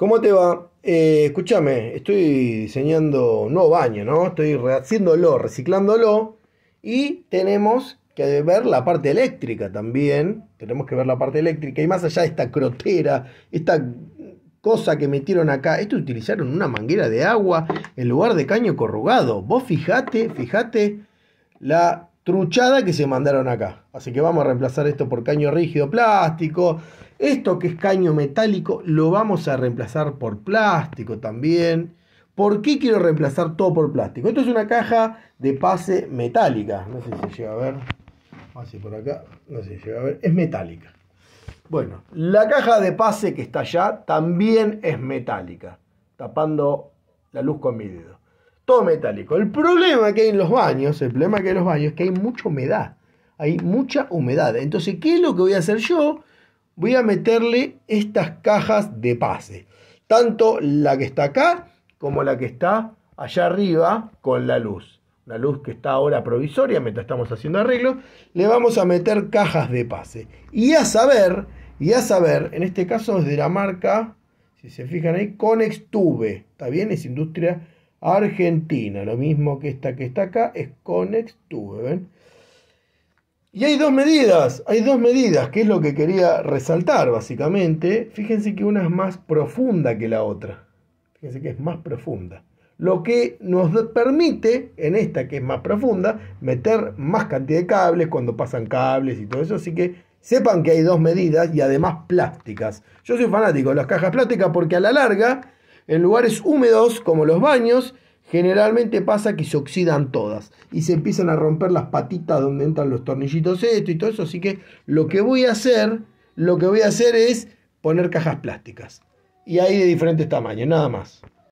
¿Cómo te va? Eh, escúchame, estoy diseñando un nuevo baño, ¿no? Estoy haciéndolo, reciclándolo. Y tenemos que ver la parte eléctrica también. Tenemos que ver la parte eléctrica. Y más allá de esta crotera, esta cosa que metieron acá, esto utilizaron una manguera de agua en lugar de caño corrugado. Vos fijate, fijate la truchada que se mandaron acá. Así que vamos a reemplazar esto por caño rígido plástico. Esto que es caño metálico lo vamos a reemplazar por plástico también. ¿Por qué quiero reemplazar todo por plástico? Esto es una caja de pase metálica. No sé si llega a ver. Así ah, por acá. No sé si llega a ver. Es metálica. Bueno, la caja de pase que está allá también es metálica. Tapando la luz con mi dedo. Todo metálico. El problema que hay en los baños, el problema que hay en los baños es que hay mucha humedad. Hay mucha humedad. Entonces, ¿qué es lo que voy a hacer yo? voy a meterle estas cajas de pase. Tanto la que está acá como la que está allá arriba con la luz. La luz que está ahora provisoria mientras estamos haciendo arreglos. Le vamos a meter cajas de pase. Y a saber, y a saber, en este caso es de la marca, si se fijan ahí, Conextube. ¿Está bien? Es industria argentina. Lo mismo que esta que está acá es Conextube. ¿Ven? Y hay dos medidas, hay dos medidas, que es lo que quería resaltar básicamente. Fíjense que una es más profunda que la otra. Fíjense que es más profunda. Lo que nos permite, en esta que es más profunda, meter más cantidad de cables cuando pasan cables y todo eso. Así que sepan que hay dos medidas y además plásticas. Yo soy fanático de las cajas plásticas porque a la larga, en lugares húmedos como los baños, Generalmente pasa que se oxidan todas y se empiezan a romper las patitas donde entran los tornillitos esto y todo eso. Así que lo que voy a hacer, lo que voy a hacer es poner cajas plásticas. Y hay de diferentes tamaños, nada más.